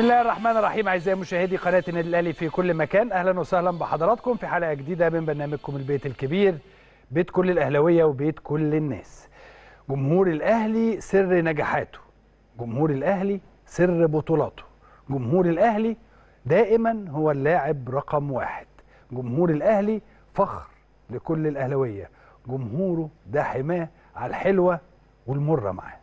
بسم الله الرحمن الرحيم اعزائي مشاهدي قناه النادي الاهلي في كل مكان اهلا وسهلا بحضراتكم في حلقه جديده من برنامجكم البيت الكبير بيت كل الاهلاويه وبيت كل الناس جمهور الاهلي سر نجاحاته جمهور الاهلي سر بطولاته جمهور الاهلي دائما هو اللاعب رقم واحد جمهور الاهلي فخر لكل الاهلاويه جمهوره ده حماه على الحلوه والمره معاه